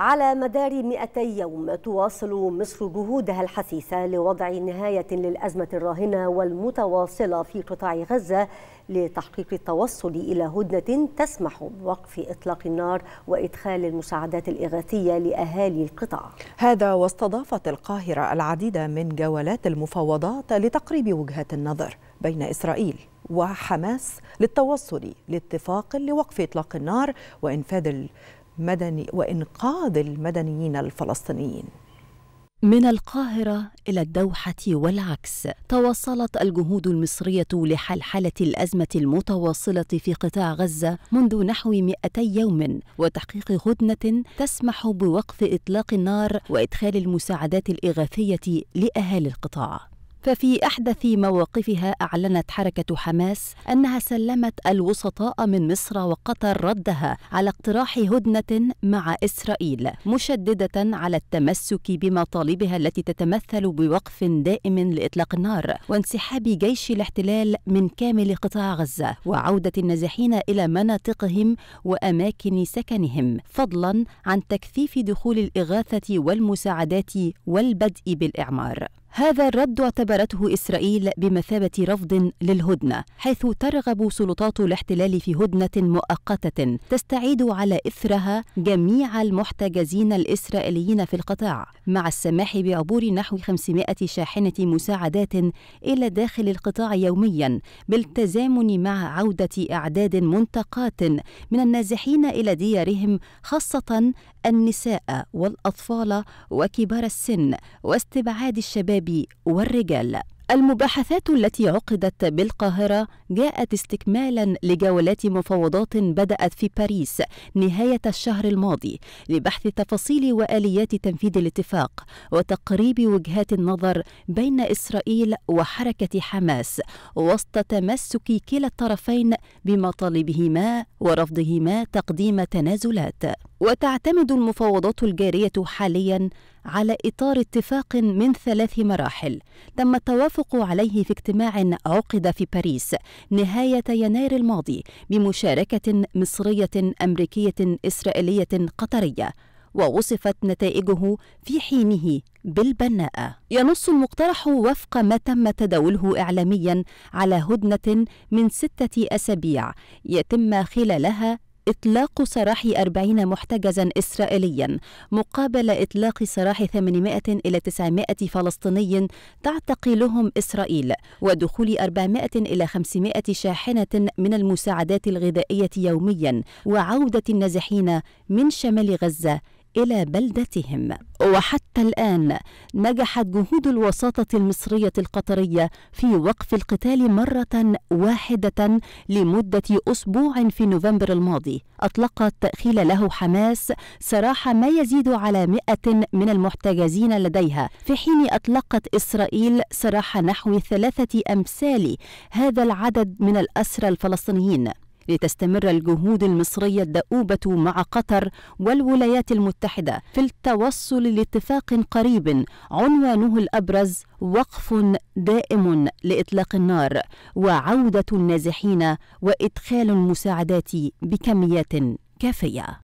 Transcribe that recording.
على مدار 200 يوم تواصل مصر جهودها الحثيثة لوضع نهاية للأزمة الراهنة والمتواصلة في قطاع غزة لتحقيق التوصل إلى هدنة تسمح بوقف إطلاق النار وإدخال المساعدات الإغاثية لأهالي القطاع هذا واستضافت القاهرة العديد من جولات المفاوضات لتقريب وجهات النظر بين إسرائيل وحماس للتوصل لاتفاق لوقف إطلاق النار وإنفاذ مدني وإنقاذ المدنيين الفلسطينيين من القاهرة إلى الدوحة والعكس، تواصلت الجهود المصرية لحلحلة الأزمة المتواصلة في قطاع غزة منذ نحو 200 يوم، وتحقيق هدنة تسمح بوقف إطلاق النار وإدخال المساعدات الإغاثية لأهالي القطاع. ففي احدث مواقفها اعلنت حركه حماس انها سلمت الوسطاء من مصر وقطر ردها على اقتراح هدنه مع اسرائيل مشدده على التمسك بمطالبها التي تتمثل بوقف دائم لاطلاق النار وانسحاب جيش الاحتلال من كامل قطاع غزه وعوده النازحين الى مناطقهم واماكن سكنهم فضلا عن تكثيف دخول الاغاثه والمساعدات والبدء بالاعمار هذا الرد اعتبرته إسرائيل بمثابة رفض للهدنة حيث ترغب سلطات الاحتلال في هدنة مؤقتة تستعيد على إثرها جميع المحتجزين الإسرائيليين في القطاع مع السماح بعبور نحو 500 شاحنة مساعدات إلى داخل القطاع يوميا بالتزامن مع عودة أعداد منتقاة من النازحين إلى ديارهم خاصة النساء والأطفال وكبار السن واستبعاد الشباب الشباب والرجال المباحثات التي عقدت بالقاهرة جاءت استكمالا لجولات مفاوضات بدأت في باريس نهاية الشهر الماضي لبحث تفاصيل وآليات تنفيذ الاتفاق وتقريب وجهات النظر بين إسرائيل وحركة حماس وسط تمسك كلا الطرفين بمطالبهما ورفضهما تقديم تنازلات وتعتمد المفاوضات الجارية حاليا على إطار اتفاق من ثلاث مراحل تم التوافق عليه في اجتماع عقد في باريس نهاية يناير الماضي بمشاركة مصرية أمريكية إسرائيلية قطرية ووصفت نتائجه في حينه بالبناءة. ينص المقترح وفق ما تم تداوله إعلاميا على هدنة من ستة أسابيع يتم خلالها إطلاق سراح أربعين محتجزا إسرائيليا مقابل إطلاق سراح 800 إلى 900 فلسطيني تعتقلهم إسرائيل ودخول 400 إلى 500 شاحنة من المساعدات الغذائية يوميا وعودة النازحين من شمال غزة إلى بلدتهم وحتى الآن نجحت جهود الوساطة المصرية القطرية في وقف القتال مرة واحدة لمدة أسبوع في نوفمبر الماضي أطلقت خلاله حماس سراح ما يزيد على مئة من المحتجزين لديها في حين أطلقت إسرائيل سراح نحو ثلاثة أمثال هذا العدد من الأسرى الفلسطينيين لتستمر الجهود المصرية الدؤوبة مع قطر والولايات المتحدة في التوصل لاتفاق قريب عنوانه الأبرز وقف دائم لإطلاق النار وعودة النازحين وإدخال المساعدات بكميات كافية